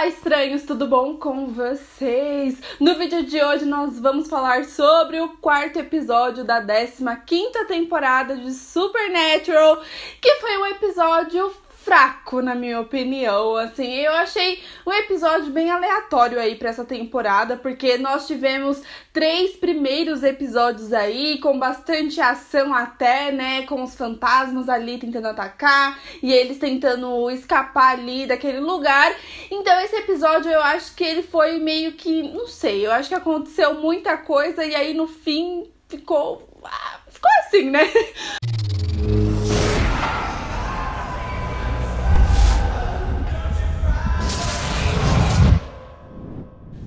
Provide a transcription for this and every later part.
Olá, estranhos, tudo bom com vocês? No vídeo de hoje nós vamos falar sobre o quarto episódio da 15 quinta temporada de Supernatural, que foi um episódio fraco, na minha opinião. Assim, eu achei o episódio bem aleatório aí para essa temporada, porque nós tivemos três primeiros episódios aí, com bastante ação até, né? Com os fantasmas ali tentando atacar e eles tentando escapar ali daquele lugar. Então, esse episódio eu acho que ele foi meio que. Não sei, eu acho que aconteceu muita coisa e aí no fim ficou. Ah, ficou assim, né?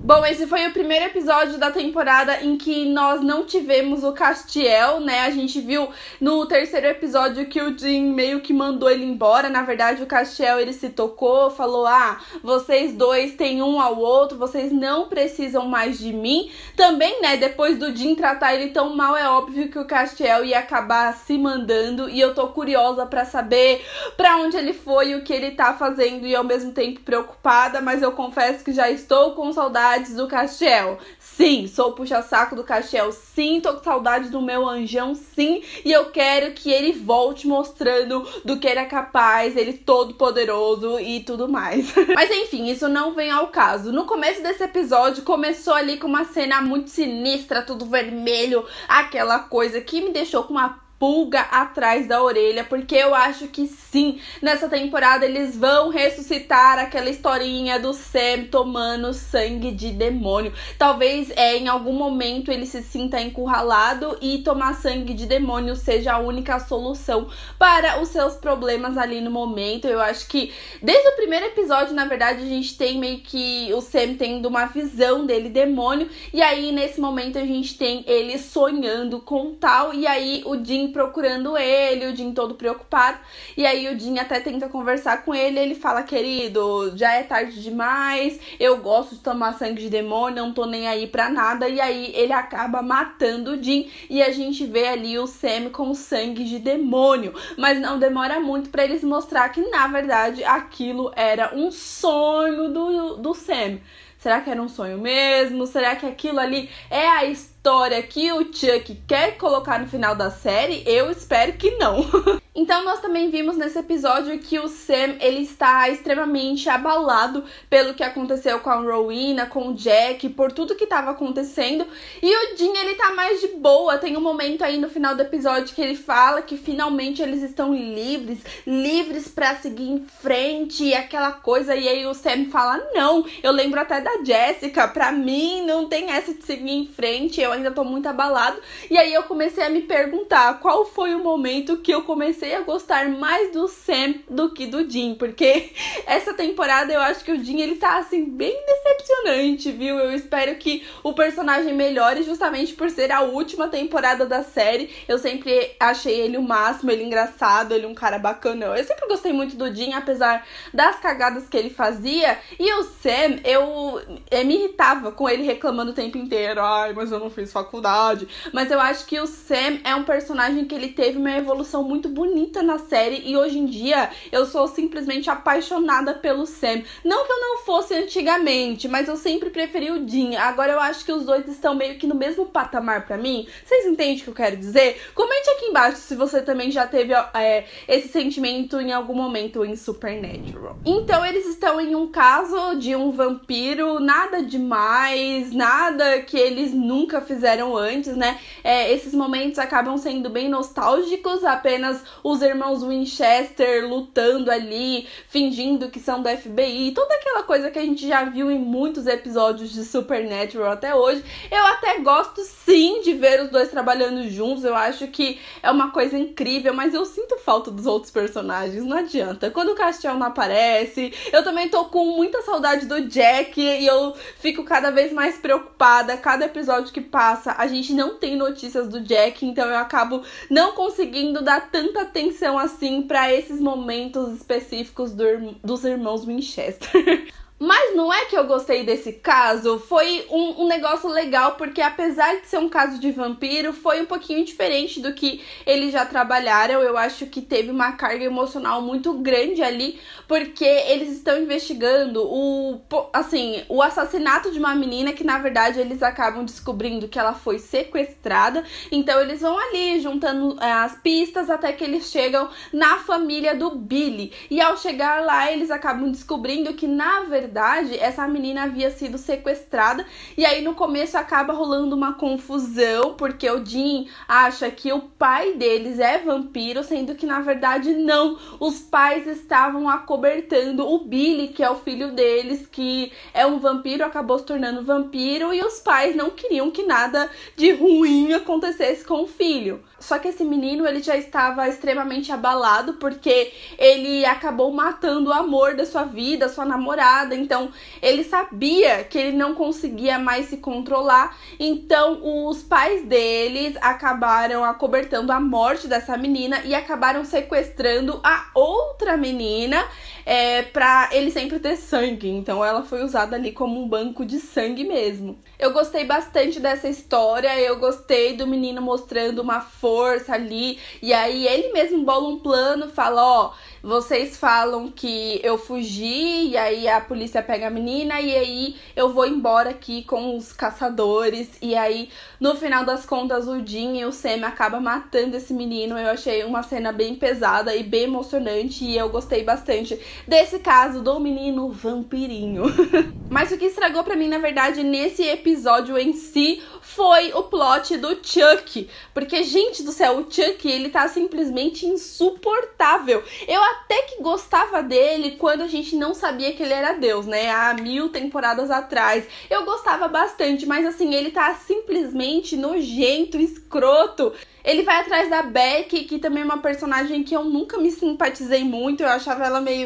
Bom, esse foi o primeiro episódio da temporada em que nós não tivemos o Castiel, né? A gente viu no terceiro episódio que o Jim meio que mandou ele embora. Na verdade, o Castiel ele se tocou, falou: "Ah, vocês dois têm um ao outro, vocês não precisam mais de mim". Também, né, depois do Jim tratar ele tão mal, é óbvio que o Castiel ia acabar se mandando e eu tô curiosa para saber para onde ele foi, o que ele tá fazendo e ao mesmo tempo preocupada, mas eu confesso que já estou com saudade saudades do Castiel. Sim, sou puxa-saco do Castiel. Sim, tô com saudade do meu anjão, sim. E eu quero que ele volte mostrando do que ele é capaz, ele todo poderoso e tudo mais. Mas enfim, isso não vem ao caso. No começo desse episódio, começou ali com uma cena muito sinistra, tudo vermelho, aquela coisa que me deixou com uma pulga atrás da orelha, porque eu acho que sim, nessa temporada eles vão ressuscitar aquela historinha do Sam tomando sangue de demônio. Talvez é, em algum momento ele se sinta encurralado e tomar sangue de demônio seja a única solução para os seus problemas ali no momento. Eu acho que desde o primeiro episódio, na verdade, a gente tem meio que o Sam tendo uma visão dele demônio, e aí nesse momento a gente tem ele sonhando com tal, e aí o Jim procurando ele, o Jim todo preocupado. E aí o Jim até tenta conversar com ele, ele fala: "Querido, já é tarde demais. Eu gosto de tomar sangue de demônio, não tô nem aí para nada". E aí ele acaba matando o Jim e a gente vê ali o Sam com sangue de demônio, mas não demora muito para eles mostrar que na verdade aquilo era um sonho do do Sam. Será que era um sonho mesmo? Será que aquilo ali é a história história que o Chuck quer colocar no final da série, eu espero que não. Então nós também vimos nesse episódio que o Sam ele está extremamente abalado pelo que aconteceu com a Rowena, com o Jack, por tudo que estava acontecendo. E o Dean ele tá mais de boa. Tem um momento aí no final do episódio que ele fala que finalmente eles estão livres, livres para seguir em frente e aquela coisa. E aí o Sam fala: "Não, eu lembro até da Jessica, para mim não tem essa de seguir em frente, eu ainda tô muito abalado". E aí eu comecei a me perguntar qual foi o momento que eu comecei comecei a gostar mais do Sam do que do Jim, porque essa temporada eu acho que o Jim ele tá assim bem decepcionante, viu? Eu espero que o personagem melhore justamente por ser a última temporada da série. Eu sempre achei ele o máximo, ele engraçado, ele um cara bacana. Eu sempre gostei muito do Jim, apesar das cagadas que ele fazia. E o Sam, eu, eu é, me irritava com ele reclamando o tempo inteiro. Ai, mas eu não fiz faculdade. Mas eu acho que o Sam é um personagem que ele teve uma evolução muito bonita bonita na série e hoje em dia eu sou simplesmente apaixonada pelo Sam. Não que eu não fosse antigamente, mas eu sempre preferi o Dean. Agora eu acho que os dois estão meio que no mesmo patamar para mim. Vocês entendem o que eu quero dizer? Comente aqui embaixo se você também já teve é, esse sentimento em algum momento em Supernatural. Então eles estão em um caso de um vampiro, nada demais, nada que eles nunca fizeram antes, né? É, esses momentos acabam sendo bem nostálgicos, apenas os irmãos Winchester lutando ali, fingindo que são do FBI, toda aquela coisa que a gente já viu em muitos episódios de Supernatural até hoje. Eu até gosto sim de ver os dois trabalhando juntos, eu acho que é uma coisa incrível, mas eu sinto falta dos outros personagens, não adianta. Quando o Castiel não aparece, eu também tô com muita saudade do Jack e eu fico cada vez mais preocupada. Cada episódio que passa, a gente não tem notícias do Jack, então eu acabo não conseguindo dar tanta atenção assim para esses momentos específicos do, dos irmãos Winchester. Mas não é que eu gostei desse caso, foi um, um, negócio legal, porque apesar de ser um caso de vampiro, foi um pouquinho diferente do que eles já trabalharam. Eu acho que teve uma carga emocional muito grande ali, porque eles estão investigando o, assim, o assassinato de uma menina que, na verdade, eles acabam descobrindo que ela foi sequestrada. Então eles vão ali juntando é, as pistas até que eles chegam na família do Billy. E ao chegar lá, eles acabam descobrindo que, na verdade, verdade, essa menina havia sido sequestrada. E aí no começo acaba rolando uma confusão, porque o Jim acha que o pai deles é vampiro, sendo que na verdade não. Os pais estavam acobertando o Billy, que é o filho deles, que é um vampiro, acabou se tornando vampiro, e os pais não queriam que nada de ruim acontecesse com o filho. Só que esse menino, ele já estava extremamente abalado porque ele acabou matando o amor da sua vida, sua namorada. Então, ele sabia que ele não conseguia mais se controlar. Então, os pais deles acabaram acobertando a morte dessa menina e acabaram sequestrando a outra menina é, pra ele sempre ter sangue. Então, ela foi usada ali como um banco de sangue mesmo. Eu gostei bastante dessa história. Eu gostei do menino mostrando uma força força ali. E aí ele mesmo bola um plano, fala, ó, vocês falam que eu fugi, e aí a polícia pega a menina, e aí eu vou embora aqui com os caçadores. E aí, no final das contas, o Jim e o Sam acabam matando esse menino. Eu achei uma cena bem pesada e bem emocionante, e eu gostei bastante desse caso do menino vampirinho. Mas o que estragou para mim, na verdade, nesse episódio em si foi o plot do Chuck. Porque, gente do céu, o Chuck, ele tá simplesmente insuportável. Eu até que gostava dele quando a gente não sabia que ele era Deus, né? Há mil temporadas atrás. Eu gostava bastante, mas assim, ele tá simplesmente nojento, escroto. Ele vai atrás da Beck, que também é uma personagem que eu nunca me simpatizei muito, eu achava ela meio.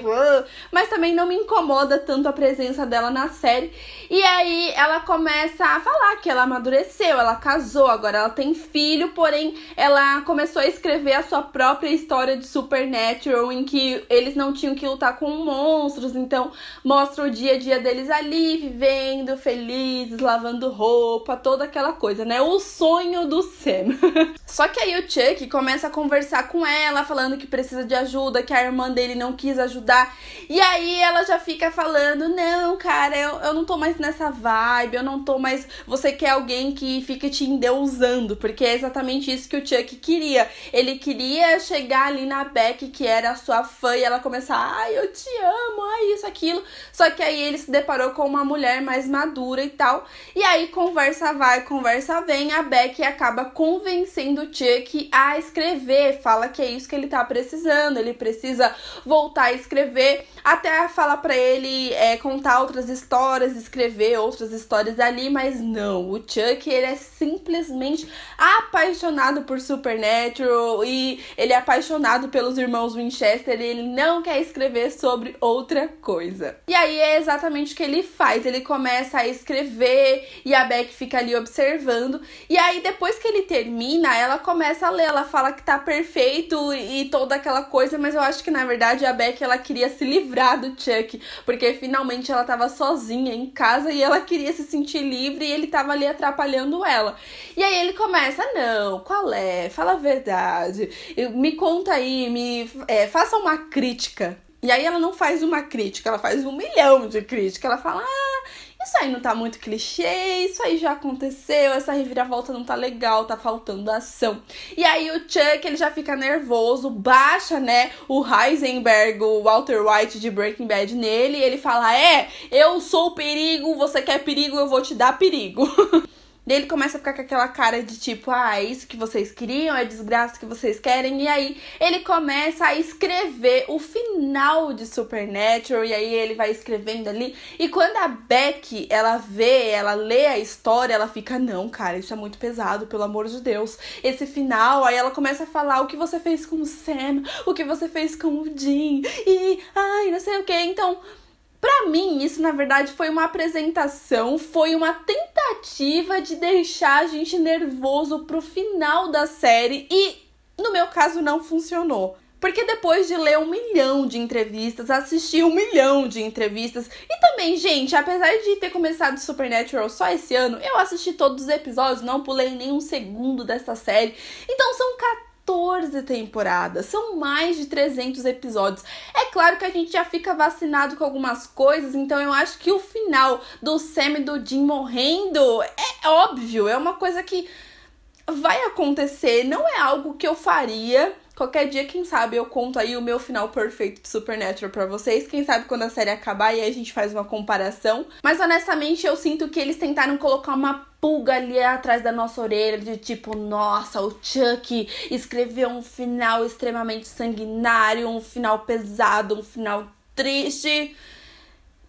Mas também não me incomoda tanto a presença dela na série. E aí ela começa a falar que ela amadureceu, ela casou, agora ela tem filho, porém ela começou a escrever a sua própria história de Supernatural, em que eles não tinham que lutar com monstros, então mostra o dia a dia deles ali, vivendo, felizes, lavando roupa, toda aquela coisa, né? O sonho do Sam. Só só que aí o Chuck começa a conversar com ela, falando que precisa de ajuda, que a irmã dele não quis ajudar. E aí ela já fica falando: Não, cara, eu, eu não tô mais nessa vibe, eu não tô mais. Você quer alguém que fique te endeusando, porque é exatamente isso que o Chuck queria. Ele queria chegar ali na Beck, que era a sua fã, e ela começar: Ai, eu te amo, ai, isso, aquilo. Só que aí ele se deparou com uma mulher mais madura e tal. E aí conversa vai, conversa vem, a Beck acaba convencendo o Chuck a escrever, fala que é isso que ele tá precisando, ele precisa voltar a escrever, até fala para ele é, contar outras histórias, escrever outras histórias ali, mas não, o Chuck ele é simplesmente apaixonado por Supernatural e ele é apaixonado pelos irmãos Winchester e ele não quer escrever sobre outra coisa. E aí é exatamente o que ele faz, ele começa a escrever e a Beck fica ali observando e aí depois que ele termina, ela começa a ler, ela fala que tá perfeito e toda aquela coisa, mas eu acho que na verdade a Beck ela queria se livrar do Chuck, porque finalmente ela tava sozinha em casa e ela queria se sentir livre e ele tava ali atrapalhando ela. E aí ele começa: "Não, qual é? Fala a verdade. Me conta aí, me é, faça uma crítica". E aí ela não faz uma crítica, ela faz um milhão de críticas. Ela fala: "Ah, isso aí não tá muito clichê, isso aí já aconteceu, essa reviravolta não tá legal, tá faltando ação. E aí o Chuck, ele já fica nervoso, baixa, né, o Heisenberg, o Walter White de Breaking Bad nele, e ele fala: "É, eu sou o perigo, você quer perigo, eu vou te dar perigo". E ele começa a ficar com aquela cara de tipo, ah, é isso que vocês queriam, é desgraça que vocês querem. E aí ele começa a escrever o final de Supernatural. E aí ele vai escrevendo ali. E quando a Beck, ela vê, ela lê a história, ela fica, não, cara, isso é muito pesado, pelo amor de Deus. Esse final, aí ela começa a falar o que você fez com o Sam, o que você fez com o Jim. E, ai, não sei o que. Então para mim, isso na verdade foi uma apresentação, foi uma tentativa de deixar a gente nervoso pro final da série e, no meu caso, não funcionou. Porque depois de ler um milhão de entrevistas, assistir um milhão de entrevistas, e também, gente, apesar de ter começado Supernatural só esse ano, eu assisti todos os episódios, não pulei nenhum segundo dessa série. Então são 14 14 temporadas, são mais de 300 episódios. É claro que a gente já fica vacinado com algumas coisas, então eu acho que o final do Sam e do Jim morrendo é óbvio, é uma coisa que vai acontecer, não é algo que eu faria. Qualquer dia, quem sabe, eu conto aí o meu final perfeito de Supernatural para vocês. Quem sabe quando a série acabar e aí a gente faz uma comparação. Mas honestamente, eu sinto que eles tentaram colocar uma pulga ali atrás da nossa orelha de tipo, nossa, o Chuck escreveu um final extremamente sanguinário, um final pesado, um final triste.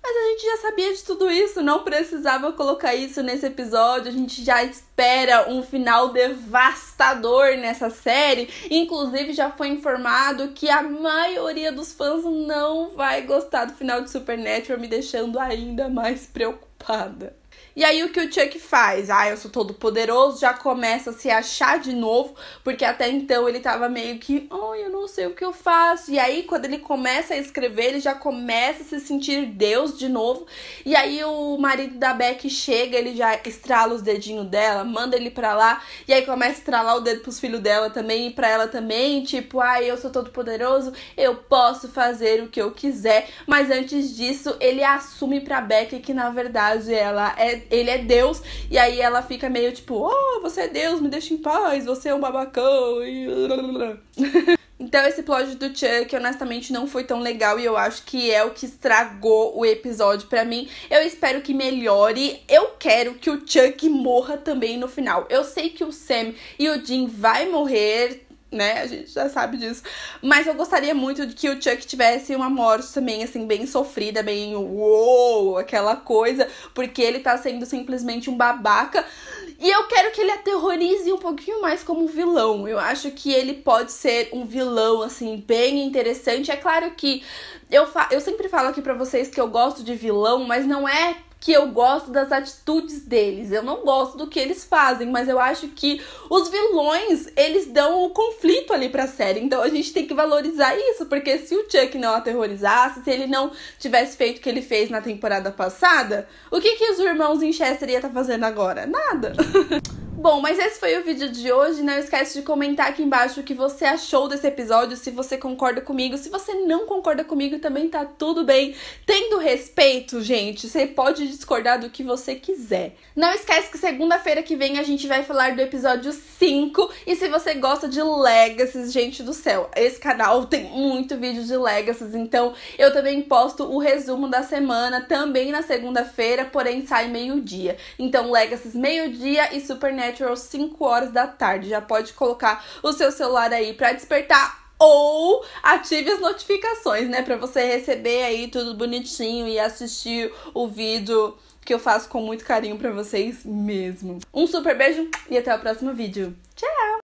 Mas a gente já sabia de tudo isso, não precisava colocar isso nesse episódio. A gente já espera um final devastador nessa série. Inclusive, já foi informado que a maioria dos fãs não vai gostar do final de Supernatural, me deixando ainda mais preocupada. E aí o que o Chuck faz? Ah, eu sou todo poderoso, já começa a se achar de novo, porque até então ele tava meio que, oh, eu não sei o que eu faço. E aí quando ele começa a escrever, ele já começa a se sentir Deus de novo. E aí o marido da Beck chega, ele já estrala os dedinhos dela, manda ele pra lá, e aí começa a estralar o dedo pros filhos dela também e pra ela também, tipo, ah, eu sou todo poderoso, eu posso fazer o que eu quiser. Mas antes disso, ele assume pra Beck que na verdade ela é ele é Deus. E aí ela fica meio tipo, oh, você é Deus, me deixa em paz, você é um babacão. Então, esse plot do Chuck, honestamente, não foi tão legal e eu acho que é o que estragou o episódio para mim. Eu espero que melhore. Eu quero que o Chuck morra também no final. Eu sei que o Sam e o Jim vai morrer, né? A gente já sabe disso. Mas eu gostaria muito de que o Chuck tivesse uma morte também, assim, bem sofrida, bem uou, aquela coisa, porque ele tá sendo simplesmente um babaca. E eu quero que ele aterrorize um pouquinho mais como vilão. Eu acho que ele pode ser um vilão, assim, bem interessante. É claro que eu, eu sempre falo aqui para vocês que eu gosto de vilão, mas não é que eu gosto das atitudes deles. Eu não gosto do que eles fazem, mas eu acho que os vilões, eles dão o conflito ali pra série. Então a gente tem que valorizar isso, porque se o Chuck não aterrorizasse, se ele não tivesse feito o que ele fez na temporada passada, o que que os irmãos em Chester estar tá fazendo agora? Nada. Bom, mas esse foi o vídeo de hoje. Não esquece de comentar aqui embaixo o que você achou desse episódio, se você concorda comigo. Se você não concorda comigo, também tá tudo bem. Tendo respeito, gente, você pode discordar do que você quiser. Não esquece que segunda-feira que vem a gente vai falar do episódio 5. E se você gosta de Legacies, gente do céu, esse canal tem muito vídeo de Legacies, então eu também posto o resumo da semana também na segunda-feira, porém sai meio-dia. Então, Legacies meio-dia e Super Nerd Supernatural 5 horas da tarde. Já pode colocar o seu celular aí para despertar ou ative as notificações, né, para você receber aí tudo bonitinho e assistir o vídeo que eu faço com muito carinho para vocês mesmo. Um super beijo e até o próximo vídeo. Tchau.